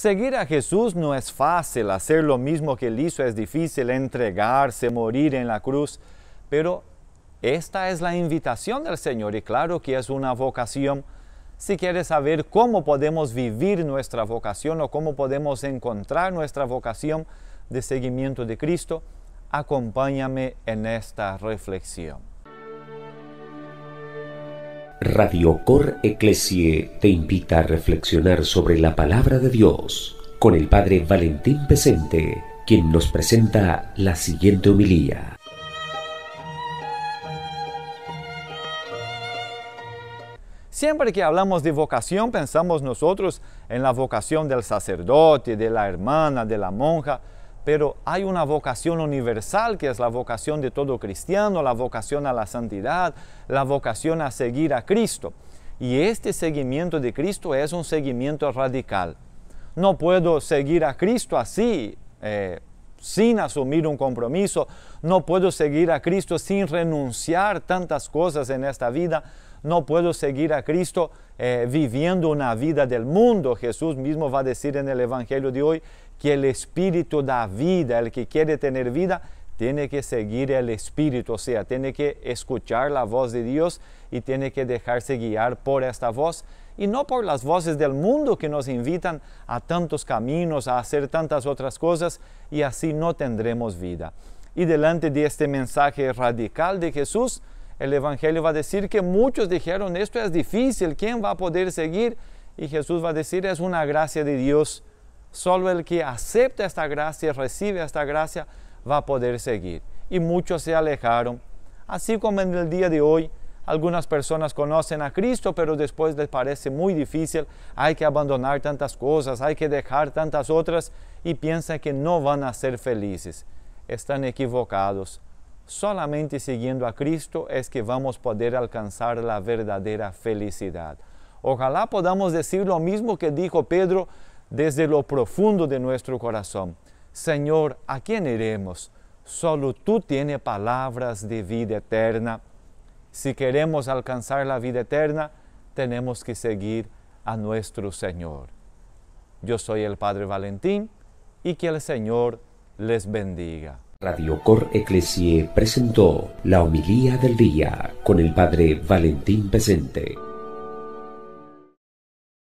Seguir a Jesús no es fácil, hacer lo mismo que él hizo es difícil, entregarse, morir en la cruz, pero esta es la invitación del Señor y claro que es una vocación. Si quieres saber cómo podemos vivir nuestra vocación o cómo podemos encontrar nuestra vocación de seguimiento de Cristo, acompáñame en esta reflexión. Radio Cor Ecclesie te invita a reflexionar sobre la palabra de Dios con el Padre Valentín Pesente, quien nos presenta la siguiente homilía. Siempre que hablamos de vocación, pensamos nosotros en la vocación del sacerdote, de la hermana, de la monja, pero hay una vocación universal que es la vocación de todo cristiano, la vocación a la santidad, la vocación a seguir a Cristo. Y este seguimiento de Cristo es un seguimiento radical. No puedo seguir a Cristo así, eh, sin asumir un compromiso. No puedo seguir a Cristo sin renunciar tantas cosas en esta vida. No puedo seguir a Cristo eh, viviendo una vida del mundo. Jesús mismo va a decir en el Evangelio de hoy que el espíritu da vida, el que quiere tener vida, tiene que seguir el espíritu, o sea, tiene que escuchar la voz de Dios y tiene que dejarse guiar por esta voz y no por las voces del mundo que nos invitan a tantos caminos, a hacer tantas otras cosas y así no tendremos vida. Y delante de este mensaje radical de Jesús, el Evangelio va a decir que muchos dijeron, esto es difícil, ¿quién va a poder seguir? Y Jesús va a decir, es una gracia de Dios Solo el que acepta esta gracia, recibe esta gracia, va a poder seguir. Y muchos se alejaron. Así como en el día de hoy, algunas personas conocen a Cristo, pero después les parece muy difícil, hay que abandonar tantas cosas, hay que dejar tantas otras y piensan que no van a ser felices. Están equivocados. Solamente siguiendo a Cristo es que vamos a poder alcanzar la verdadera felicidad. Ojalá podamos decir lo mismo que dijo Pedro desde lo profundo de nuestro corazón, Señor, ¿a quién iremos? Solo tú tienes palabras de vida eterna. Si queremos alcanzar la vida eterna, tenemos que seguir a nuestro Señor. Yo soy el Padre Valentín y que el Señor les bendiga. Radio Cor Ecclesie presentó la homilía del día con el Padre Valentín Pesente.